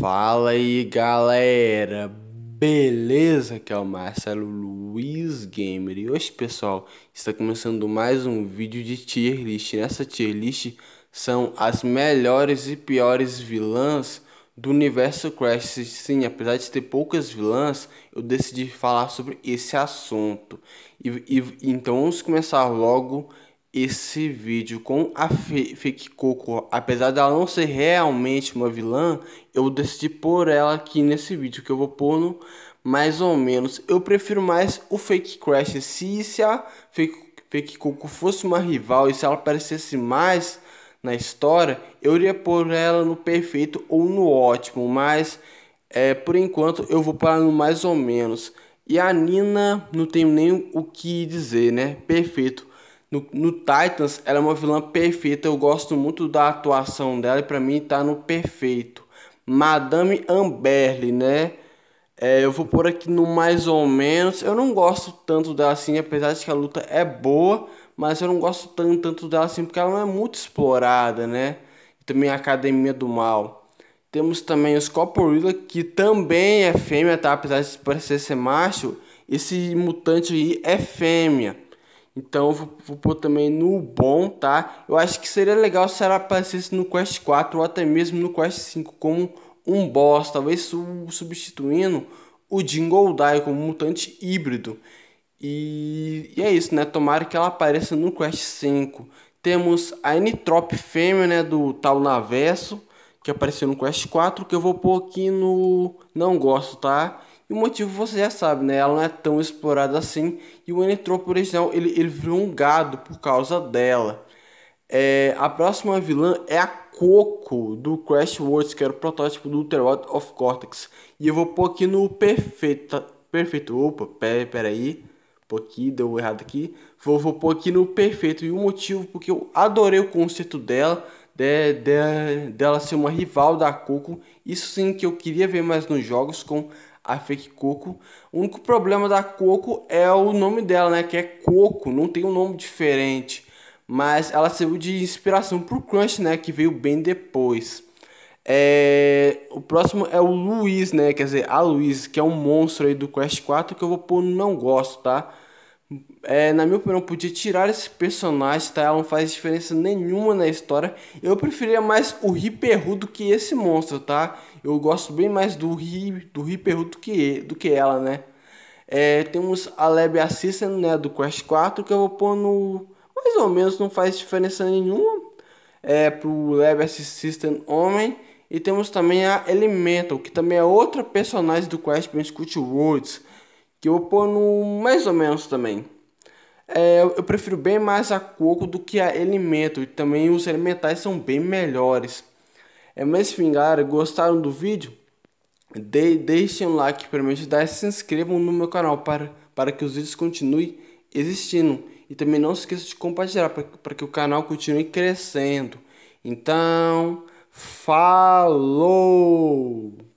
Fala aí galera, beleza? Aqui é o Marcelo Luiz Gamer e hoje pessoal está começando mais um vídeo de tier list. Nessa tier list são as melhores e piores vilãs do universo Crash. Sim, apesar de ter poucas vilãs, eu decidi falar sobre esse assunto. E, e então vamos começar logo esse vídeo com a Fake Coco, apesar dela não ser realmente uma vilã, eu decidi pôr ela aqui nesse vídeo que eu vou pôr no mais ou menos. Eu prefiro mais o Fake Crash. Se, se a Fake, Fake Coco fosse uma rival e se ela aparecesse mais na história, eu iria pôr ela no perfeito ou no ótimo, mas é, por enquanto eu vou parar no mais ou menos. E a Nina, não tenho nem o que dizer, né? Perfeito. No, no Titans, ela é uma vilã perfeita. Eu gosto muito da atuação dela e pra mim tá no perfeito. Madame Amberly, né? É, eu vou por aqui no mais ou menos. Eu não gosto tanto dela assim, apesar de que a luta é boa, mas eu não gosto tanto, tanto dela assim, porque ela não é muito explorada, né? E também a Academia do Mal. Temos também os Coporilla, que também é fêmea, tá? Apesar de parecer ser macho, esse mutante aí é fêmea. Então vou, vou pôr também no bom, tá? Eu acho que seria legal se ela aparecesse no Quest 4 ou até mesmo no Quest 5 como um boss, talvez substituindo o Jingle Die como mutante híbrido. E, e, é isso, né? Tomara que ela apareça no Quest 5. Temos a Nitrop Fêmea, né? Do tal Naverso, que apareceu no Quest 4, que eu vou pôr aqui no Não Gosto, tá? E o motivo você já sabe, né? Ela não é tão explorada assim. E o entrou por original, ele, ele virou um gado por causa dela. É, a próxima vilã é a Coco do Crash Words, que era o protótipo do Terrot of Cortex. E eu vou pôr aqui no perfeito. Perfeito. Opa, pera, pera aí. aqui, deu errado aqui. Vou, vou pôr aqui no perfeito. E o motivo, porque eu adorei o conceito dela. De, de, dela ser uma rival da Coco. Isso sim que eu queria ver mais nos jogos com a fake Coco. O único problema da Coco é o nome dela, né? Que é Coco, não tem um nome diferente. Mas ela serviu de inspiração pro Crunch, né? Que veio bem depois. É... O próximo é o Luiz, né? Quer dizer, a Luiz, que é um monstro aí do Quest 4 que eu vou pôr no não gosto, tá? É, na minha opinião, podia tirar esse personagem, tá? Ela não faz diferença nenhuma na história. Eu preferia mais o Hiperru do que esse monstro, tá? Eu gosto bem mais do Ri, do Ri do que, do que ela, né? É, temos a Lab Assistant, né? Do Quest 4, que eu vou pôr no... Mais ou menos, não faz diferença nenhuma. É, pro Lab Assistant Homem. E temos também a Elemental, que também é outra personagem do Quest Bandicoot Worlds que eu vou pôr no mais ou menos também. É, eu prefiro bem mais a coco do que a elemento, e também os elementais são bem melhores. É, mas enfim, galera, gostaram do vídeo? De, deixem um like para me ajudar e se inscrevam no meu canal para, para que os vídeos continuem existindo. E também não se esqueça de compartilhar para, para que o canal continue crescendo. Então, falou!